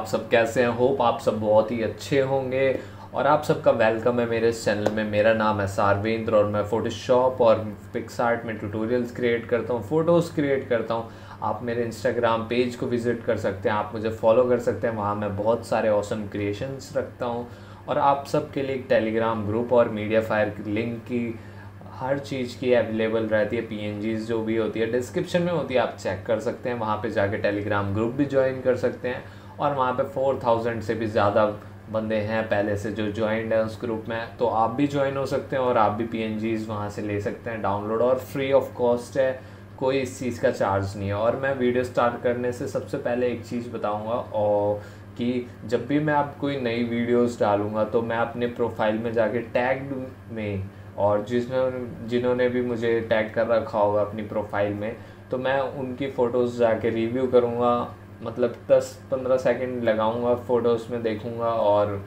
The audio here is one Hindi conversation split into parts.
आप सब कैसे हैं होप आप सब बहुत ही अच्छे होंगे और आप सबका वेलकम है मेरे इस चैनल में मेरा नाम है सारवेंद्र और मैं फ़ोटोशॉप और पिक्सार्ट में ट्यूटोरियल्स क्रिएट करता हूँ फ़ोटोज़ क्रिएट करता हूँ आप मेरे इंस्टाग्राम पेज को विज़िट कर सकते हैं आप मुझे फॉलो कर सकते हैं वहाँ मैं बहुत सारे औसम क्रिएशंस रखता हूँ और आप सब के लिए एक टेलीग्राम ग्रुप और मीडिया फायर लिंक की हर चीज़ की अवेलेबल रहती है पी जो भी होती है डिस्क्रिप्शन में होती है आप चेक कर सकते हैं वहाँ पर जाके टेलीग्राम ग्रुप भी ज्वाइन कर सकते हैं और वहाँ पे फोर थाउजेंड से भी ज़्यादा बंदे हैं पहले से जो ज्वाइंट है उस ग्रुप में तो आप भी ज्वाइन हो सकते हैं और आप भी पी एन वहाँ से ले सकते हैं डाउनलोड और फ्री ऑफ कॉस्ट है कोई इस चीज़ का चार्ज नहीं है और मैं वीडियो स्टार्ट करने से सबसे पहले एक चीज़ बताऊँगा और कि जब भी मैं आप कोई नई वीडियोस डालूँगा तो मैं अपने प्रोफाइल में जाके टैग्ड में और जिसने जिन्होंने भी मुझे टैग कर रखा होगा अपनी प्रोफाइल में तो मैं उनकी फ़ोटोज़ जाके रिव्यू करूँगा मतलब दस पंद्रह सेकेंड लगाऊंगा फ़ोटोज़ में देखूंगा और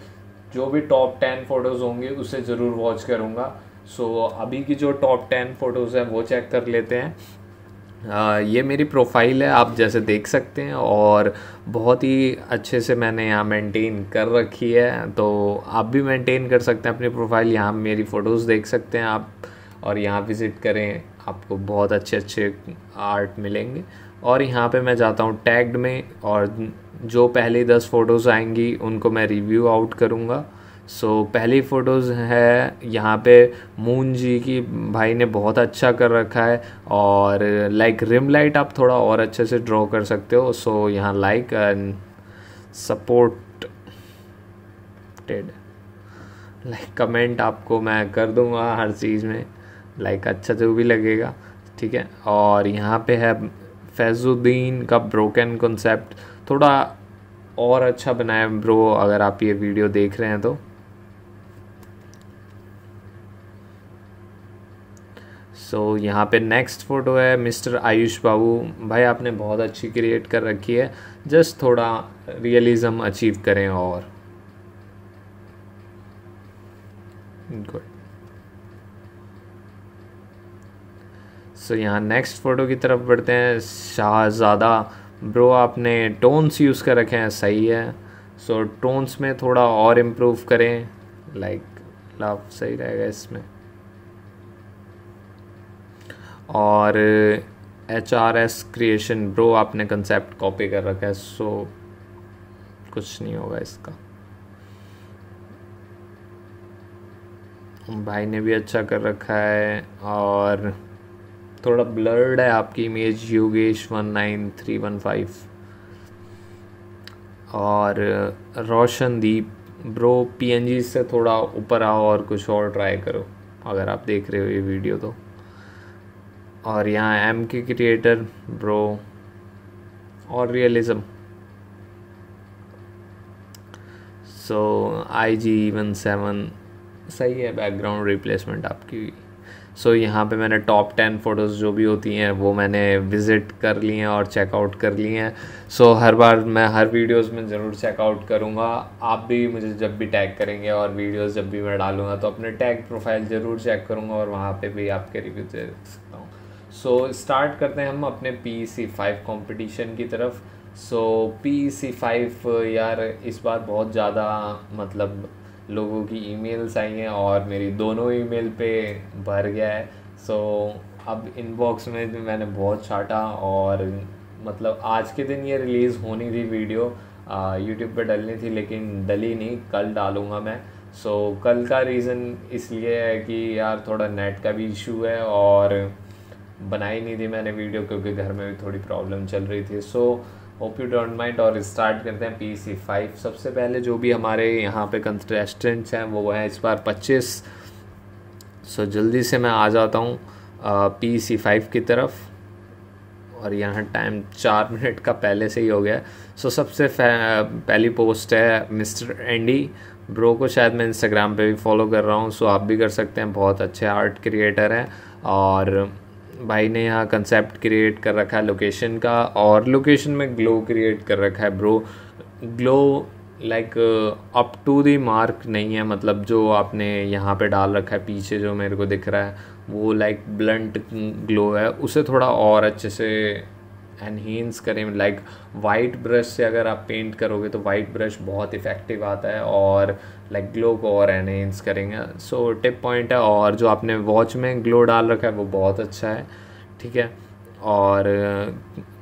जो भी टॉप टेन फ़ोटोज़ होंगे उसे ज़रूर वॉच करूंगा सो so, अभी की जो टॉप टेन फ़ोटोज़ हैं वो चेक कर लेते हैं आ, ये मेरी प्रोफाइल है आप जैसे देख सकते हैं और बहुत ही अच्छे से मैंने यहाँ मेंटेन कर रखी है तो आप भी मेंटेन कर सकते हैं अपनी प्रोफाइल यहाँ मेरी फ़ोटोज़ देख सकते हैं आप और यहाँ विज़िट करें आपको बहुत अच्छे अच्छे आर्ट मिलेंगे और यहाँ पे मैं जाता हूँ टैग्ड में और जो पहली दस फ़ोटोज़ आएंगी उनको मैं रिव्यू आउट करूँगा सो so, पहली फ़ोटोज़ है यहाँ पे मून जी की भाई ने बहुत अच्छा कर रखा है और लाइक रिम लाइट आप थोड़ा और अच्छे से ड्रॉ कर सकते हो सो so, यहाँ like supported supported like comment आपको मैं कर दूँगा हर चीज़ में लाइक like, अच्छा जो भी लगेगा ठीक है और यहाँ पे है फैजुद्दीन का ब्रोकन कॉन्सेप्ट थोड़ा और अच्छा बनाया ब्रो अगर आप ये वीडियो देख रहे हैं तो सो so, यहाँ पे नेक्स्ट फ़ोटो है मिस्टर आयुष बाबू भाई आपने बहुत अच्छी क्रिएट कर रखी है जस्ट थोड़ा रियलिज़म अचीव करें और गुड सो यहाँ नेक्स्ट फ़ोटो की तरफ बढ़ते हैं शाहज़ादा ब्रो आपने टोन्स यूज़ कर रखे हैं सही है सो so, टोन्स में थोड़ा और इम्प्रूव करें लाइक like, लाभ सही रहेगा इसमें और H R S creation bro आपने कंसेप्ट कॉपी कर रखा है सो so, कुछ नहीं होगा इसका भाई ने भी अच्छा कर रखा है और थोड़ा ब्लर्ड है आपकी image Yogesh one nine three one five और uh, रोशनदीप ब्रो पी से थोड़ा ऊपर आओ और कुछ और ट्राई करो अगर आप देख रहे हो ये वीडियो तो और यहाँ एम के क्रिएटर ब्रो और realism so I G one seven सही है बैकग्राउंड रिप्लेसमेंट आपकी सो so, यहाँ पे मैंने टॉप टेन फ़ोटोज़ जो भी होती हैं वो मैंने विज़िट कर ली हैं और चेकआउट कर ली हैं सो so, हर बार मैं हर वीडियोस में ज़रूर चेकआउट करूँगा आप भी मुझे जब भी टैग करेंगे और वीडियोस जब भी मैं डालूँगा तो अपने टैग प्रोफाइल ज़रूर चेक करूँगा और वहाँ पे भी आपके रिव्यू दे सकता हूँ सो so, स्टार्ट करते हैं हम अपने पी सी फाइव कॉम्पिटिशन की तरफ सो पी सी फाइव यार इस बार बहुत ज़्यादा मतलब लोगों की ईमेल्स आई हैं और मेरी दोनों ईमेल पे भर गया है सो so, अब इनबॉक्स में भी मैंने बहुत छाटा और मतलब आज के दिन ये रिलीज़ होनी थी वीडियो यूट्यूब पे डलनी थी लेकिन डली नहीं कल डालूँगा मैं सो so, कल का रीज़न इसलिए है कि यार थोड़ा नेट का भी इशू है और बनाई नहीं थी मैंने वीडियो क्योंकि घर में भी थोड़ी प्रॉब्लम चल रही थी so so, hope you don't mind और स्टार्ट करते हैं पी सी फाइव सबसे पहले जो भी हमारे यहाँ पे कंटेस्टेंट्स हैं वो हैं इस बार पच्चीस सो जल्दी से मैं आ जाता हूँ पी सी फाइव की तरफ और यहाँ टाइम चार मिनट का पहले से ही हो गया सो so, सबसे पहली पोस्ट है मिस्टर एंडी ब्रो को शायद मैं इंस्टाग्राम पे भी फॉलो कर रहा हूँ सो so आप भी कर सकते हैं बहुत अच्छे आर्ट क्रिएटर हैं और भाई ने यहाँ कंसेप्ट क्रिएट कर रखा है लोकेशन का और लोकेशन में ग्लो क्रिएट कर रखा है bro glow like up to the mark नहीं है मतलब जो आपने यहाँ पे डाल रखा है पीछे जो मेरे को दिख रहा है वो लाइक ब्लंट ग्लो है उसे थोड़ा और अच्छे से एनहेंस करें लाइक वाइट ब्रश से अगर आप पेंट करोगे तो वाइट ब्रश बहुत इफ़ेक्टिव आता है और लाइक ग्लो को और एनहेंस करेंगे सो टिप पॉइंट है और जो आपने वॉच में ग्लो डाल रखा है वो बहुत अच्छा है ठीक है और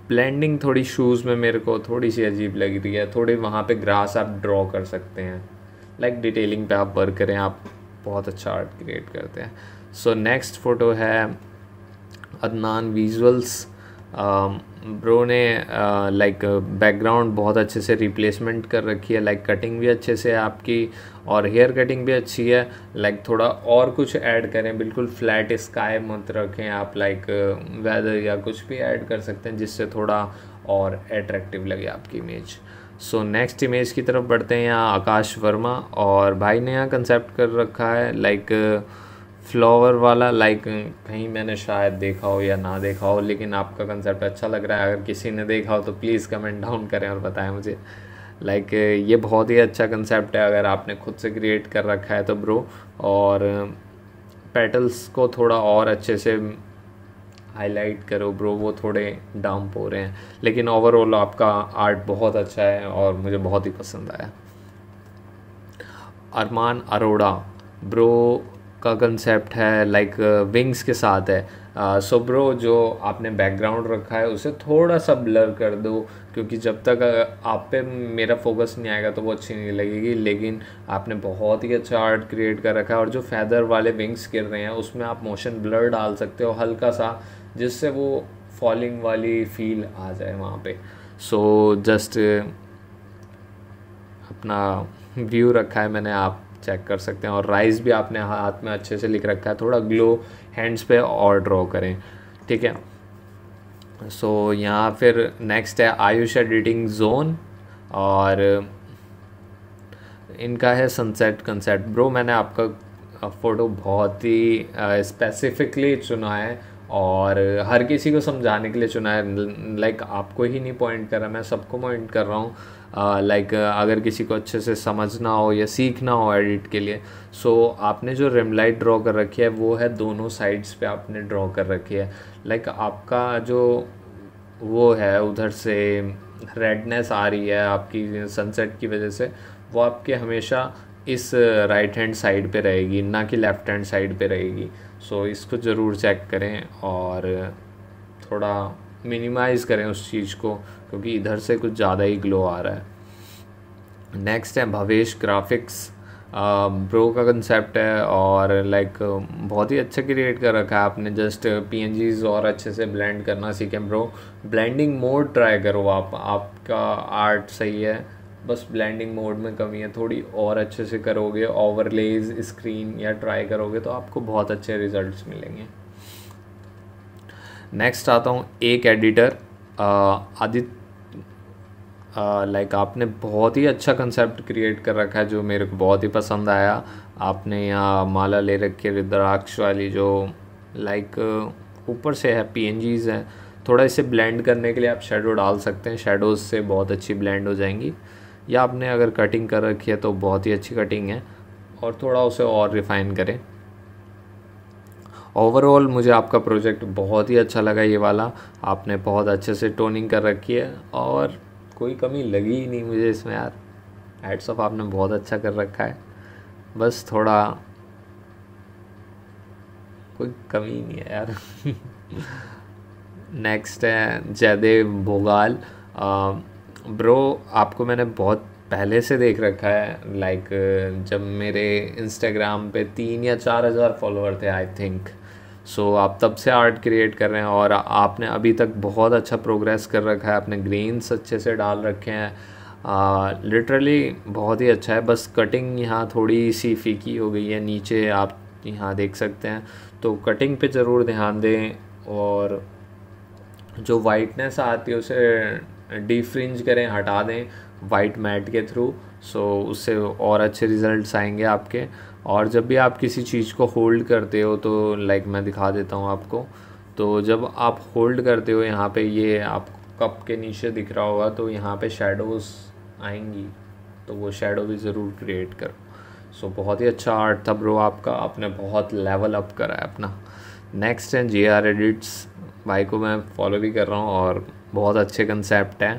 ब्लेंडिंग थोड़ी शूज़ में मेरे को थोड़ी सी अजीब लग रही है थोड़ी वहाँ पे ग्रास आप ड्रॉ कर सकते हैं लाइक like डिटेलिंग पे आप वर्क करें आप बहुत अच्छा आर्ट क्रिएट करते हैं सो नेक्स्ट फ़ोटो है अदनान विजुअल्स ब्रो ने लाइक बैकग्राउंड बहुत अच्छे से रिप्लेसमेंट कर रखी है लाइक like, कटिंग भी अच्छे से आपकी और हेयर कटिंग भी अच्छी है लाइक like, थोड़ा और कुछ ऐड करें बिल्कुल फ्लैट स्काई मत रखें आप लाइक like, वेदर या कुछ भी ऐड कर सकते हैं जिससे थोड़ा और एट्रैक्टिव लगे आपकी इमेज सो नेक्स्ट इमेज की तरफ बढ़ते हैं यहाँ आकाश वर्मा और भाई ने यहाँ कंसेप्ट कर रखा है लाइक like, फ्लावर वाला लाइक कहीं मैंने शायद देखा हो या ना देखा हो लेकिन आपका कंसेप्ट अच्छा लग रहा है अगर किसी ने देखा हो तो प्लीज़ कमेंट डाउन करें और बताएं मुझे लाइक like, ये बहुत ही अच्छा कंसेप्ट है अगर आपने खुद से क्रिएट कर रखा है तो ब्रो और पेटल्स को थोड़ा और अच्छे से हाईलाइट करो ब्रो वो थोड़े डाम्प हो रहे हैं लेकिन ओवरऑल आपका आर्ट बहुत अच्छा है और मुझे बहुत ही पसंद आया अरमान अरोड़ा ब्रो का कंसेप्ट है लाइक विंग्स के साथ है सो uh, ब्रो so जो आपने बैकग्राउंड रखा है उसे थोड़ा सा ब्लर कर दो क्योंकि जब तक आप पे मेरा फोकस नहीं आएगा तो वो अच्छी नहीं लगेगी लेकिन आपने बहुत ही अच्छा आर्ट क्रिएट कर रखा है और जो फैदर वाले विंग्स गिर रहे हैं उसमें आप मोशन ब्लर डाल सकते हो हल्का सा जिससे वो फॉलिंग वाली फील आ जाए वहाँ पे सो so, जस्ट अपना व्यू रखा है मैंने आप चेक कर सकते हैं और राइस भी आपने हाथ में अच्छे से लिख रखा है थोड़ा ग्लो हैंड्स पे और ड्रॉ करें ठीक है सो so, यहाँ फिर नेक्स्ट है आयुष एडिटिंग जोन और इनका है सनसेट कंसेप्ट ब्रो मैंने आपका फ़ोटो बहुत ही स्पेसिफिकली चुना है और हर किसी को समझाने के लिए चुना है लाइक आपको ही नहीं पॉइंट कर रहा मैं सबको पॉइंट कर रहा हूँ लाइक अगर किसी को अच्छे से समझना हो या सीखना हो एडिट के लिए सो so, आपने जो रिम लाइट ड्रॉ कर रखी है वो है दोनों साइड्स पे आपने ड्रॉ कर रखी है लाइक आपका जो वो है उधर से रेडनेस आ रही है आपकी सनसेट की वजह से वो आपके हमेशा इस राइट हैंड साइड पे रहेगी ना कि लेफ़्ट हैंड साइड पे रहेगी सो इसको ज़रूर चेक करें और थोड़ा मिनिमाइज़ करें उस चीज़ को क्योंकि इधर से कुछ ज़्यादा ही ग्लो आ रहा है नेक्स्ट है भवेश ग्राफिक्स ब्रो का कंसेप्ट है और लाइक बहुत ही अच्छा क्रिएट कर रखा है आपने जस्ट पी और अच्छे से ब्लेंड करना सीखें ब्रो ब्लेंडिंग मोड ट्राई करो आप आपका आर्ट सही है बस ब्लेंडिंग मोड में कमी है थोड़ी और अच्छे से करोगे ओवरलेज स्क्रीन या ट्राई करोगे तो आपको बहुत अच्छे रिजल्ट्स मिलेंगे नेक्स्ट आता हूँ एक एडिटर आदित्य लाइक आपने बहुत ही अच्छा कंसेप्ट क्रिएट कर रखा है जो मेरे को बहुत ही पसंद आया आपने यहाँ माला ले रखी है रुद्राक्ष वाली जो लाइक ऊपर से है पी एन जीज है थोड़ा इसे ब्लेंड करने के लिए आप शेडो डाल सकते हैं शेडोज़ से बहुत अच्छी ब्लेंड हो जाएंगी या आपने अगर कटिंग कर रखी है तो बहुत ही अच्छी कटिंग है और थोड़ा उसे और रिफ़ाइन करें ओवरऑल मुझे आपका प्रोजेक्ट बहुत ही अच्छा लगा ये वाला आपने बहुत अच्छे से टोनिंग कर रखी है और कोई कमी लगी ही नहीं मुझे इसमें यार एड्स ऑफ आपने बहुत अच्छा कर रखा है बस थोड़ा कोई कमी नहीं है यार नेक्स्ट है जयदेव भोगाल ब्रो आपको मैंने बहुत पहले से देख रखा है लाइक जब मेरे इंस्टाग्राम पे तीन या चार हज़ार फॉलोअर थे आई थिंक सो आप तब से आर्ट क्रिएट कर रहे हैं और आपने अभी तक बहुत अच्छा प्रोग्रेस कर रखा है आपने ग्रेन्स अच्छे से डाल रखे हैं लिटरली बहुत ही अच्छा है बस कटिंग यहाँ थोड़ी सी फीकी हो गई है नीचे आप यहाँ देख सकते हैं तो कटिंग पे ज़रूर ध्यान दें और जो वाइटनेस आती है उसे डिफ्रिंज करें हटा दें वाइट मैट के थ्रू सो उससे और अच्छे रिजल्ट्स आएंगे आपके और जब भी आप किसी चीज़ को होल्ड करते हो तो लाइक मैं दिखा देता हूँ आपको तो जब आप होल्ड करते हो यहाँ पे ये आप कप के नीचे दिख रहा होगा तो यहाँ पे शेडोज़ आएंगी तो वो शेडो भी ज़रूर क्रिएट करो सो बहुत ही अच्छा आर्ट था ब्रो आपका आपने बहुत लेवल अप करा है अपना नेक्स्ट है जी आर एडिट्स भाई को मैं फॉलो भी कर रहा हूँ और बहुत अच्छे कंसेप्ट हैं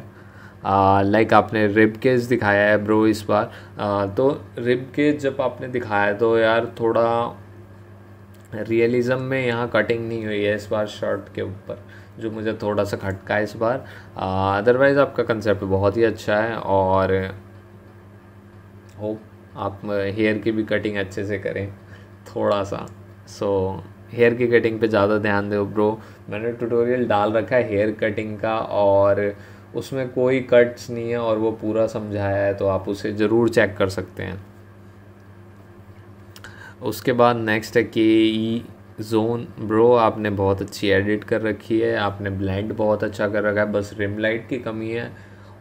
लाइक like आपने रिब केज दिखाया है ब्रो इस बार आ, तो रिब केज जब आपने दिखाया तो यार थोड़ा रियलिज़म में यहाँ कटिंग नहीं हुई है इस बार शर्ट के ऊपर जो मुझे थोड़ा सा खटका है इस बार अदरवाइज़ आपका कंसेप्ट बहुत ही अच्छा है और होप आप हेयर की भी कटिंग अच्छे से करें थोड़ा सा सो so, हेयर की कटिंग पे ज़्यादा ध्यान दो ब्रो मैंने ट्यूटोरियल डाल रखा है हेयर कटिंग का और उसमें कोई कट्स नहीं है और वो पूरा समझाया है तो आप उसे ज़रूर चेक कर सकते हैं उसके बाद नेक्स्ट है के ई जोन ब्रो आपने बहुत अच्छी एडिट कर रखी है आपने ब्लेंड बहुत अच्छा कर रखा है बस रिम लाइट की कमी है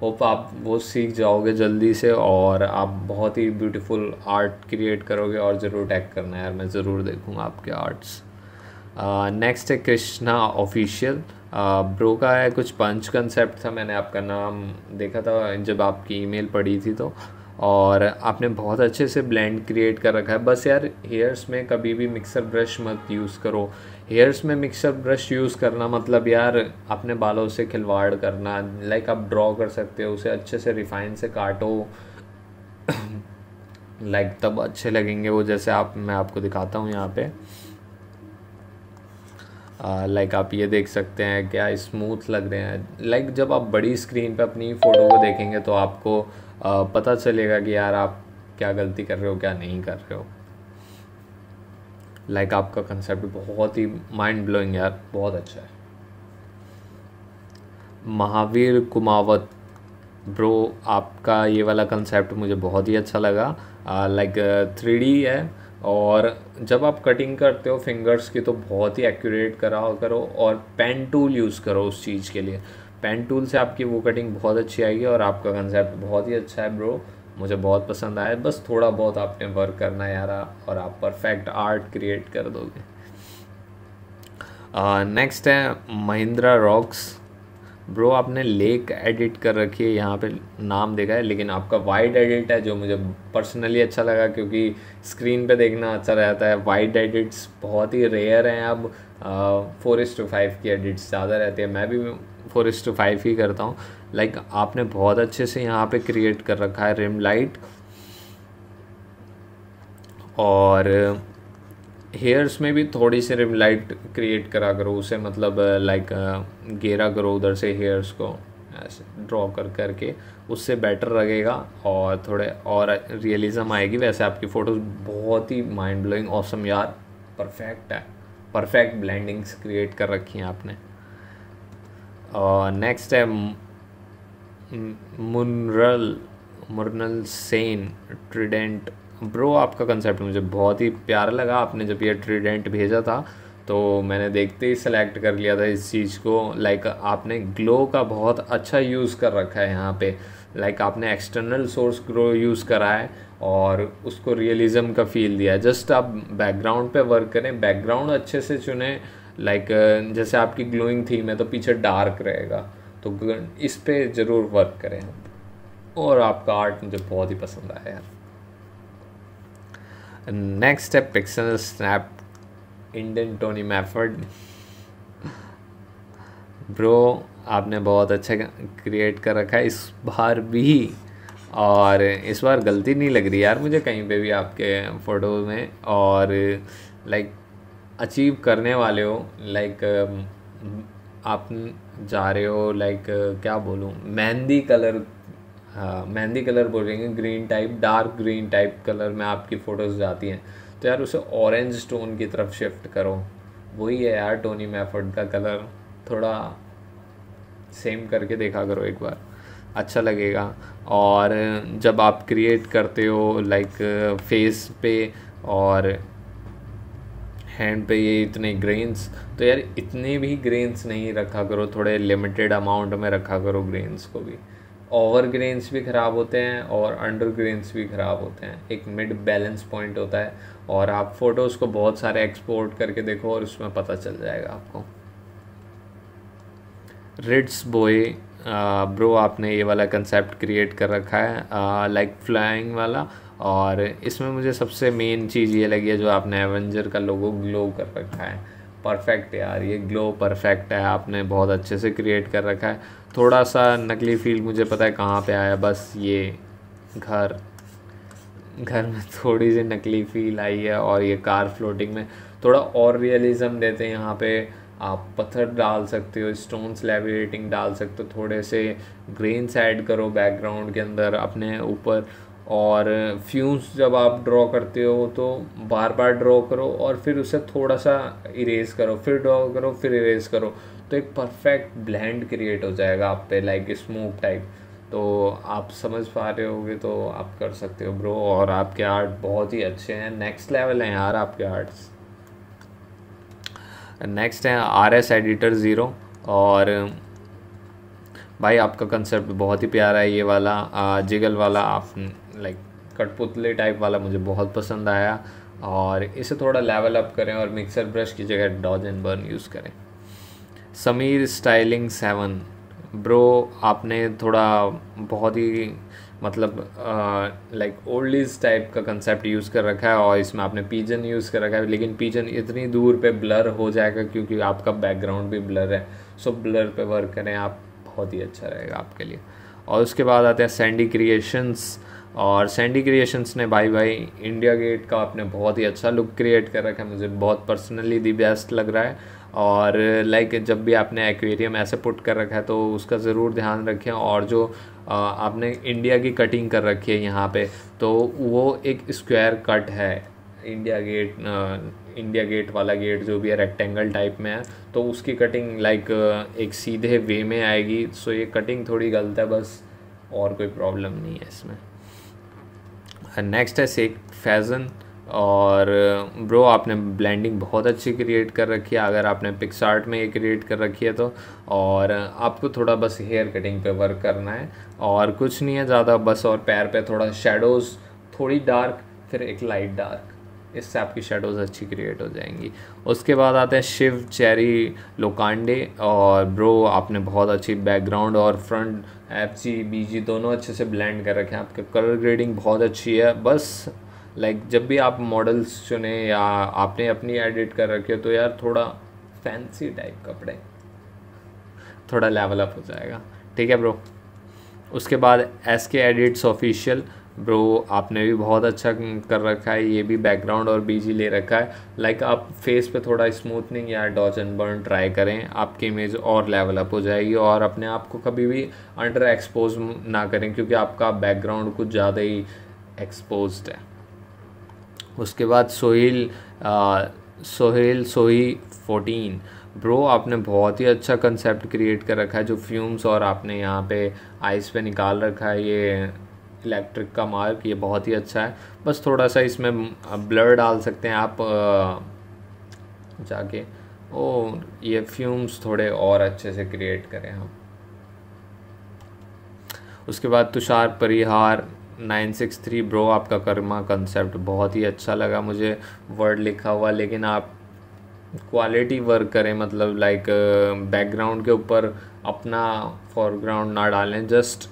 होप आप वो सीख जाओगे जल्दी से और आप बहुत ही ब्यूटीफुल आर्ट क्रिएट करोगे और ज़रूर टैग करना है यार मैं ज़रूर देखूँगा आपके आर्ट्स नेक्स्ट uh, है कृष्णा ऑफिशियल ब्रो का है कुछ पंच कंसेप्ट था मैंने आपका नाम देखा था जब आपकी ईमेल पढ़ी थी तो और आपने बहुत अच्छे से ब्लेंड क्रिएट कर रखा है बस यार हेयर्स में कभी भी मिक्सर ब्रश मत यूज़ करो हेयर्स में मिक्सर ब्रश यूज़ करना मतलब यार अपने बालों से खिलवाड़ करना लाइक आप ड्रॉ कर सकते हो उसे अच्छे से रिफाइन से काटो लाइक तब अच्छे लगेंगे वो जैसे आप मैं आपको दिखाता हूँ यहाँ पर लाइक uh, आप ये देख सकते हैं क्या स्मूथ लग रहे हैं लाइक जब आप बड़ी स्क्रीन पर अपनी फ़ोटो को देखेंगे तो आपको uh, पता चलेगा कि यार आप क्या गलती कर रहे हो क्या नहीं कर रहे हो लाइक like, आपका कंसेप्ट बहुत ही माइंड ब्लोइंग यार बहुत अच्छा है महावीर कुमावत ब्रो आपका ये वाला कंसेप्ट मुझे बहुत ही अच्छा लगा लाइक थ्री डी है और जब आप कटिंग करते हो फिंगर्स की तो बहुत ही एक्यूरेट करा करो और पेन टूल यूज़ करो उस चीज़ के लिए पेन टूल से आपकी वो कटिंग बहुत अच्छी आएगी और आपका कंसेप्ट बहुत ही अच्छा है ब्रो मुझे बहुत पसंद आया बस थोड़ा बहुत आपने वर्क करना है यार और आप परफेक्ट आर्ट क्रिएट कर दोगे नेक्स्ट uh, है महिंद्रा रॉक्स ब्रो आपने लेक एडिट कर रखी है यहाँ पे नाम देखा है लेकिन आपका वाइड एडिट है जो मुझे पर्सनली अच्छा लगा क्योंकि स्क्रीन पे देखना अच्छा रहता है वाइड एडिट्स बहुत ही रेयर हैं अब फोर इस टू फाइव की एडिट्स ज़्यादा रहती है मैं भी फोर इस टू फाइव ही करता हूँ लाइक like, आपने बहुत अच्छे से यहाँ पे क्रिएट कर रखा है रिम लाइट और हेयर्स में भी थोड़ी सी रिम लाइट क्रिएट करा करो उसे मतलब लाइक uh, uh, घेरा करो उधर से हेयर्स को ऐसे ड्रॉ कर करके उससे बेटर लगेगा और थोड़े और रियलिज़म आएगी वैसे आपकी फ़ोटोज़ बहुत ही माइंड ब्लोइंग ऑसम यार परफेक्ट है परफेक्ट ब्लेंडिंग्स क्रिएट कर रखी हैं आपने और नेक्स्ट है मुनरल मुरनल सेन ट्रिडेंट ब्रो आपका कंसेप्ट मुझे बहुत ही प्यारा लगा आपने जब ये ट्रीडेंट भेजा था तो मैंने देखते ही सेलेक्ट कर लिया था इस चीज़ को लाइक आपने ग्लो का बहुत अच्छा यूज़ कर रखा है यहाँ पे लाइक आपने एक्सटर्नल सोर्स ग्रो यूज़ करा है और उसको रियलिज़म का फील दिया है जस्ट आप बैकग्राउंड पे वर्क करें बैकग्राउंड अच्छे से चुने लाइक जैसे आपकी ग्लोइंग थीम है तो पीछे डार्क रहेगा तो इस पर ज़रूर वर्क करें और आपका आर्ट मुझे बहुत ही पसंद आया यार step pixel snap Indian Tony मैफर्ड ब्रो आपने बहुत अच्छा क्रिएट कर रखा है इस बार भी और इस बार गलती नहीं लग रही यार मुझे कहीं पे भी आपके फ़ोटो में और लाइक अचीव करने वाले हो लाइक आप जा रहे हो लाइक क्या बोलूँ मेहंदी कलर हाँ मेहंदी कलर बोलेंगे green type dark green type colour में आपकी फ़ोटोज़ जाती हैं तो यार उसे ऑरेंज स्टोन की तरफ शिफ्ट करो वही है यार टोनी मैफर्ड का कलर थोड़ा सेम करके देखा करो एक बार अच्छा लगेगा और जब आप क्रिएट करते हो लाइक फेस पे और हैंड पे ये इतने ग्रेन्स तो यार इतने भी ग्रेन्स नहीं रखा करो थोड़े लिमिटेड अमाउंट में रखा करो ग्रेन्स को भी ओवर ग्रेन्स भी ख़राब होते हैं और अंडर ग्रेन्स भी ख़राब होते हैं एक मिड बैलेंस पॉइंट होता है और आप फ़ोटोज़ को बहुत सारे एक्सपोर्ट करके देखो और उसमें पता चल जाएगा आपको रिट्स बोए ब्रो आपने ये वाला कंसेप्ट क्रिएट कर रखा है लाइक फ्लाइंग वाला और इसमें मुझे सबसे मेन चीज़ ये लगी है जो आपने एवेंजर का लोगो ग्लो कर रखा है परफेक्ट यार ये ग्लो परफेक्ट है आपने बहुत अच्छे से क्रिएट कर रखा है थोड़ा सा नकली फील मुझे पता है कहाँ पे आया बस ये घर घर में थोड़ी सी नकली फील आई है और ये कार फ्लोटिंग में थोड़ा और रियलिज्म देते हैं यहाँ पे आप पत्थर डाल सकते हो स्टोन्स लेविएटिंग डाल सकते हो थोड़े से ग्रेन्स ऐड करो बैकग्राउंड के अंदर अपने ऊपर और फ्यूम्स जब आप ड्रॉ करते हो तो बार बार ड्रॉ करो और फिर उसे थोड़ा सा इरेज करो फिर ड्रॉ करो फिर इरेज करो तो एक परफेक्ट ब्लैंड क्रिएट हो जाएगा आप पे लाइक स्मूथ टाइप तो आप समझ पा रहे होगे तो आप कर सकते हो ब्रो और आपके आर्ट बहुत ही अच्छे हैं नेक्स्ट लेवल हैं यार आपके आर्ट्स नेक्स्ट है आर एस एडिटर ज़ीरो और भाई आपका कंसेप्ट बहुत ही प्यारा है ये वाला जिगल वाला आप लाइक कठपुतले टाइप वाला मुझे बहुत पसंद आया और इसे थोड़ा लेवल अप करें और मिक्सर ब्रश की जगह डॉज एंड बर्न यूज़ करें समीर स्टाइलिंग सेवन ब्रो आपने थोड़ा बहुत ही मतलब लाइक ओल्ड इज टाइप का कंसेप्ट यूज़ कर रखा है और इसमें आपने पीजन यूज़ कर रखा है लेकिन पीजन इतनी दूर पे ब्लर हो जाएगा क्योंकि आपका बैकग्राउंड भी ब्लर है सो ब्लर पे वर्क करें आप बहुत ही अच्छा रहेगा आपके लिए और उसके बाद आते हैं सैंडी क्रिएशंस और सैंडी क्रिएशंस ने भाई भाई इंडिया गेट का आपने बहुत ही अच्छा लुक क्रिएट कर रखा है मुझे बहुत पर्सनली दी बेस्ट लग रहा है और लाइक जब भी आपने एक्वेरियम ऐसे पुट कर रखा है तो उसका ज़रूर ध्यान रखें और जो आपने इंडिया की कटिंग कर रखी है यहाँ पे तो वो एक स्क्वायर कट है इंडिया गेट इंडिया गेट वाला गेट जो भी है रेक्टेंगल टाइप में है तो उसकी कटिंग लाइक एक सीधे वे में आएगी सो ये कटिंग थोड़ी गलत है बस और कोई प्रॉब्लम नहीं है इसमें नेक्स्ट है सेक फैज़न और ब्रो uh, आपने ब्लेंडिंग बहुत अच्छी क्रिएट कर रखी है अगर आपने पिक्सार्ट में ये क्रिएट कर रखी है तो और uh, आपको थोड़ा बस हेयर कटिंग पे वर्क करना है और कुछ नहीं है ज़्यादा बस और पैर पे थोड़ा शेडोज़ थोड़ी डार्क फिर एक लाइट डार्क इससे आपकी शेडोज़ अच्छी क्रिएट हो जाएंगी उसके बाद आते हैं शिव चेरी लोकांडे और ब्रो आपने बहुत अच्छी बैकग्राउंड और front F G B G दोनों अच्छे से ब्लेंड कर रखे हैं आपके कलर ग्रेडिंग बहुत अच्छी है बस लाइक like, जब भी आप मॉडल्स चुने या आपने अपनी एडिट कर रखी हो तो यार थोड़ा फैंसी टाइप कपड़े थोड़ा लेवल अप हो जाएगा ठीक है ब्रो उसके बाद एस के एडिट्स ऑफिशियल ब्रो आपने भी बहुत अच्छा कर रखा है ये भी बैकग्राउंड और बीजी ले रखा है लाइक like आप फेस पे थोड़ा स्मूथनिंग या डॉज एंड बर्न ट्राई करें आपकी इमेज और लेवल अप हो जाएगी और अपने आप को कभी भी अंडर एक्सपोज ना करें क्योंकि आपका बैकग्राउंड कुछ ज़्यादा ही एक्सपोज है उसके बाद सोहेल सोहेल सोही फोटीन ब्रो आपने बहुत ही अच्छा कंसेप्ट क्रिएट कर रखा है जो फ्यूम्स और आपने यहाँ पे आइस पे निकाल रखा है ये इलेक्ट्रिक का मार्क ये बहुत ही अच्छा है बस थोड़ा सा इसमें ब्लर डाल सकते हैं आप जाके ओ ये फ्यूम्स थोड़े और अच्छे से क्रिएट करें हम उसके बाद Tushar Parihar nine six three bro आपका कर्मा कंसेप्ट बहुत ही अच्छा लगा मुझे वर्ड लिखा हुआ लेकिन आप क्वालिटी वर्क करें मतलब लाइक बैकग्राउंड के ऊपर अपना फॉरग्राउंड ना डालें just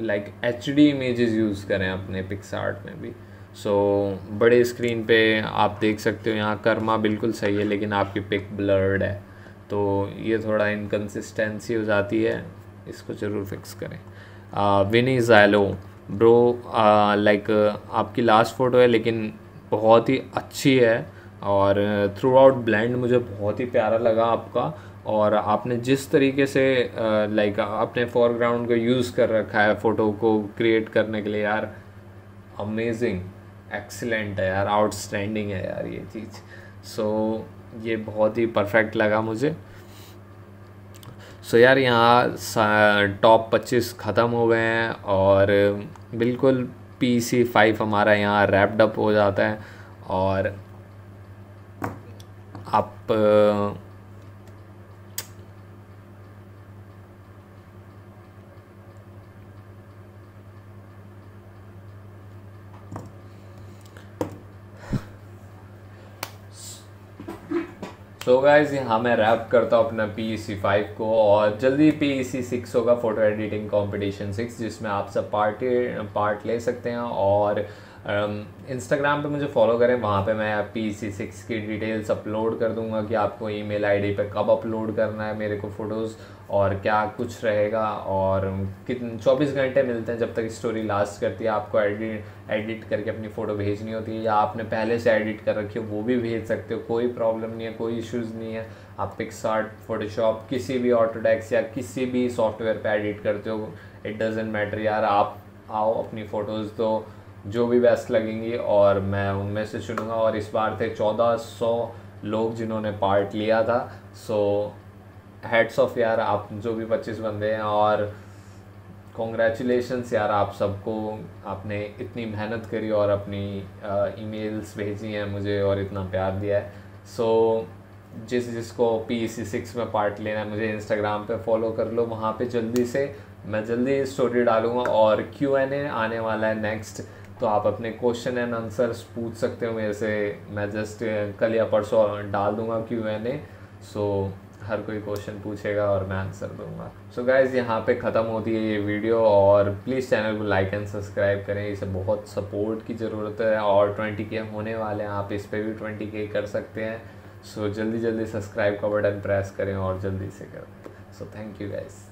like H D images use करें अपने पिक्स आर्ट में भी सो so, बड़े स्क्रीन पे आप देख सकते हो यहाँ कर्मा बिल्कुल सही है लेकिन आपकी पिक ब्लर्ड है तो ये थोड़ा इनकन्सिस्टेंसी हो जाती है इसको ज़रूर फिक्स करें विनी जैलो ब्रो लाइक आपकी लास्ट फ़ोटो है लेकिन बहुत ही अच्छी है और थ्रू आउट ब्लैंड मुझे बहुत ही प्यारा लगा आपका और आपने जिस तरीके से लाइक अपने फोरग्राउंड को यूज़ कर रखा है फ़ोटो को क्रिएट करने के लिए यार अमेजिंग एक्सीलेंट है यार आउटस्टैंडिंग है यार ये चीज़ सो so, ये बहुत ही परफेक्ट लगा मुझे सो यार यहाँ टॉप पच्चीस ख़त्म हो गए हैं और बिल्कुल पी सी फाइव हमारा यहाँ रैपडअप हो जाता है और आप सो गाइज यहाँ मैं रैप करता हूँ अपना पी सी फाइव को और जल्दी पी ई सी सिक्स होगा फोटो एडिटिंग कॉम्पिटिशन सिक्स जिसमें आप सब पार्ट पार्ट ले सकते हैं और इंस्टाग्राम um, पे मुझे फॉलो करें वहाँ पे मैं पी सी सिक्स की डिटेल्स अपलोड कर दूँगा कि आपको ईमेल आईडी पे कब अपलोड करना है मेरे को फ़ोटोज़ और क्या कुछ रहेगा और कितन चौबीस घंटे मिलते हैं जब तक स्टोरी लास्ट करती है आपको एडिट एडिट करके अपनी फ़ोटो भेजनी होती है या आपने पहले से एडिट कर रखी हो वो भी भेज सकते हो कोई प्रॉब्लम नहीं है कोई इश्यूज़ नहीं है आप पिक्सार्ट फोटोशॉप किसी भी ऑटोडेक्स या किसी भी सॉफ्टवेयर पर एडिट करते हो इट डजेंट मैटर यार आप आओ अपनी फ़ोटोज़ दो तो, जो भी बेस्ट लगेंगी और मैं उनमें से चुनूँगा और इस बार थे चौदह सौ लोग जिन्होंने पार्ट लिया था सो हेड्स ऑफ यार आप जो भी पच्चीस बंदे हैं और कॉन्ग्रेचुलेशन्स यार आप सबको आपने इतनी मेहनत करी और अपनी ईमेल्स भेजी हैं मुझे और इतना प्यार दिया है सो so, जिस जिसको पी सी सिक्स में पार्ट लेना है मुझे इंस्टाग्राम पे फॉलो कर लो वहाँ पे जल्दी से मैं जल्दी स्टोरी डालूँगा और क्यू एन ए आने वाला है नेक्स्ट तो आप अपने क्वेश्चन एंड आंसर्स पूछ सकते हो मेरे से मैं जस्ट कल या परसों डाल दूंगा क्यू एन ए सो हर कोई क्वेश्चन पूछेगा और मैं आंसर दूंगा सो so गाइज़ यहाँ पे ख़त्म होती है ये वीडियो और प्लीज़ चैनल को लाइक एंड सब्सक्राइब करें इसे बहुत सपोर्ट की ज़रूरत है और ट्वेंटी के होने वाले हैं आप इस पर भी ट्वेंटी के कर सकते हैं सो so जल्दी जल्दी सब्सक्राइब का बटन प्रेस करें और जल्दी से करें सो थैंक यू गाइज़